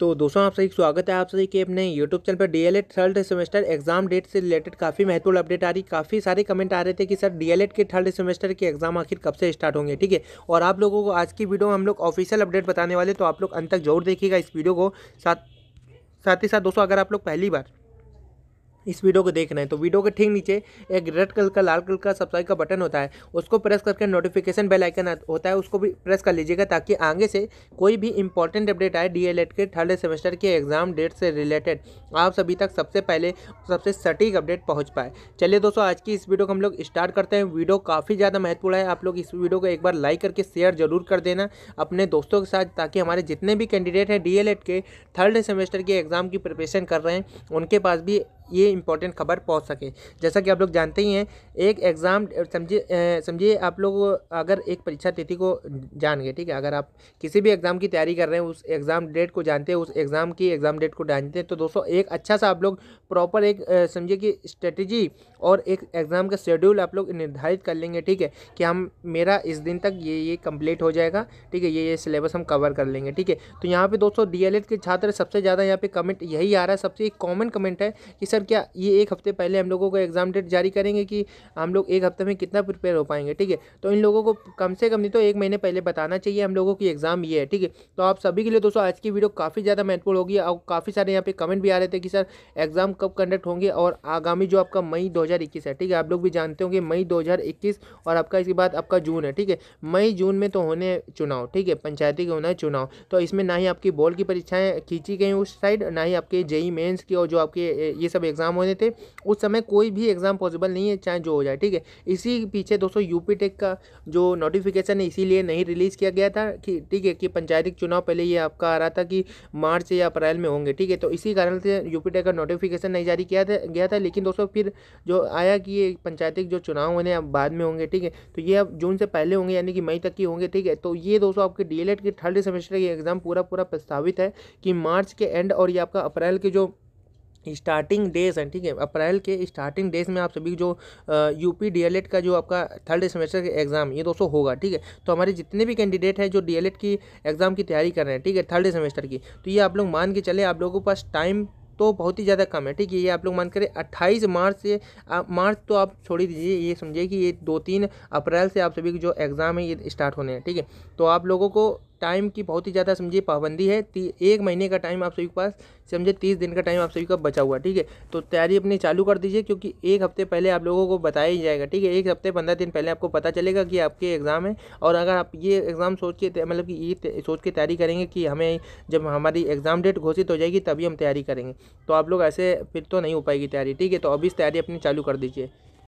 तो दोस्तों आप सभी स्वागत है आप सभी के अपने यूट्यूब चैनल पर D L third semester exam date से रिलेटेड काफ़ी महत्वपूर्ण अपडेट आ रही काफ़ी सारे कमेंट आ रहे थे कि सर डीएलएड के थर्ड सेमेस्टर के एग्जाम आखिर कब से स्टार्ट होंगे ठीक है और आप लोगों को आज की वीडियो में हम लोग ऑफिशियल अपडेट बताने वाले तो आप लोग अंत तक जरूर देखिएगा इस वीडियो को साथ साथ ही साथ दोस्तों अगर आप लोग पहली बार इस वीडियो को देख रहे हैं तो वीडियो के ठीक नीचे एक रेड कलर का लाल कलर का सब्सक्राइब का बटन होता है उसको प्रेस करके नोटिफिकेशन बेल आइकन होता है उसको भी प्रेस कर लीजिएगा ताकि आगे से कोई भी इंपॉर्टेंट अपडेट आए डी के थर्ड सेमेस्टर के एग्जाम डेट से रिलेटेड आप सभी तक सबसे पहले सबसे सटीक अपडेट पहुँच पाए चलिए दोस्तों आज की इस वीडियो को हम लोग स्टार्ट करते हैं वीडियो काफ़ी ज़्यादा महत्वपूर्ण है आप लोग इस वीडियो को एक बार लाइक करके शेयर जरूर कर देना अपने दोस्तों के साथ ताकि हमारे जितने भी कैंडिडेट हैं डी के थर्ड सेमेस्टर के एग्ज़ाम की प्रिपरेशन कर रहे हैं उनके पास भी ये इंपॉर्टेंट खबर पहुंच सके जैसा कि आप लोग जानते ही हैं एक एग्ज़ाम समझिए समझिए आप लोग अगर एक परीक्षा तिथि को जान गए ठीक है अगर आप किसी भी एग्ज़ाम की तैयारी कर रहे हैं उस एग्ज़ाम डेट को जानते हैं उस एग्ज़ाम की एग्ज़ाम डेट को जानते हैं तो दोस्तों एक अच्छा सा आप लोग प्रॉपर एक समझिए कि स्ट्रेटजी और एक एग्ज़ाम का शेड्यूल आप लोग निर्धारित कर लेंगे ठीक है कि हम मेरा इस दिन तक ये ये कम्प्लीट हो जाएगा ठीक है ये ये सिलेबस हम कवर कर लेंगे ठीक है तो यहाँ पर दोस्तों डी e के छात्र सबसे ज़्यादा यहाँ पर कमेंट यही आ रहा है सबसे एक कॉमन कमेंट है कि सर क्या ये एक हफ्ते पहले हम लोगों को एग्ज़ाम डेट जारी करेंगे कि हम लोग एक हफ्ते में कितना प्रिपेयर हो पाएंगे ठीक है तो इन लोगों को कम से कम नहीं तो एक महीने पहले बताना चाहिए हम लोगों की एग्ज़ाम ये है ठीक है तो आप सभी के लिए दोस्तों आज की वीडियो काफ़ी ज़्यादा महत्वपूर्ण होगी और काफ़ी सारे यहाँ पे कमेंट भी आ रहे थे कि सर एग्ज़ाम कब कंडक्ट होंगे और आगामी जो आपका मई दो है ठीक है आप लोग भी जानते होंगे मई दो और आपका इसके बाद आपका जून है ठीक है मई जून में तो होने चुनाव ठीक है पंचायती के होना है चुनाव तो इसमें ना ही आपकी बोर्ड की परीक्षाएँ खींची गई उस साइड ना ही आपके जेई मेन्स की और जो आपके ये सब जब एग्ज़ाम होने थे उस समय कोई भी एग्ज़ाम पॉसिबल नहीं है चाहे जो हो जाए ठीक है इसी पीछे दोस्तों यूपी टेक का जो नोटिफिकेशन है इसीलिए नहीं रिलीज़ किया गया था कि ठीक है कि पंचायती चुनाव पहले ये आपका आ रहा था कि मार्च या अप्रैल में होंगे ठीक है तो इसी कारण से यूपी टेक का नोटिफिकेशन नहीं जारी किया था गया था लेकिन दोस्तों फिर जो आया कि ये पंचायती जो चुनाव होने अब बाद में होंगे ठीक है तो ये अब जून से पहले होंगे यानी कि मई तक की होंगे ठीक है तो ये दोस्तों आपके डी के थर्ड सेमेस्टर के एग्ज़ाम पूरा पूरा प्रस्तावित है कि मार्च के एंड और ये आपका अप्रैल के जो स्टार्टिंग डेज हैं ठीक है अप्रैल के स्टार्टिंग डेज में आप सभी जो यूपी डीएलएड का जो आपका थर्ड सेमेस्टर का एग्ज़ाम ये दोस्तों होगा ठीक है तो हमारे जितने भी कैंडिडेट हैं जो डीएलएड की एग्ज़ाम की तैयारी कर रहे हैं ठीक है थर्ड सेमेस्टर की तो ये आप लोग मान के चले आप लोगों के पास टाइम तो बहुत ही ज़्यादा कम है ठीक है ये आप लोग मान करें अट्ठाईस मार्च से मार्च तो आप छोड़ ही दीजिए ये समझिए कि ये दो तीन अप्रैल से आप सभी के जो एग्ज़ाम है ये स्टार्ट होने हैं ठीक है तो आप लोगों को टाइम की बहुत ही ज़्यादा समझिए पाबंदी है एक महीने का टाइम आप सभी के पास समझिए तीस दिन का टाइम आप सभी का बचा हुआ ठीक है तो तैयारी अपनी चालू कर दीजिए क्योंकि एक हफ्ते पहले आप लोगों को बताया ही जाएगा ठीक है एक हफ्ते पंद्रह दिन पहले आपको पता चलेगा कि आपके एग्ज़ाम है और अगर आप ये एग्ज़ाम सोच के मतलब कि ये सोच के तैयारी करेंगे कि हमें जब हमारी एग्ज़ाम डेट घोषित हो जाएगी तभी हम तैयारी करेंगे तो आप लोग ऐसे फिर तो नहीं हो पाएगी तैयारी ठीक है तो अभी तैयारी अपनी चालू कर दीजिए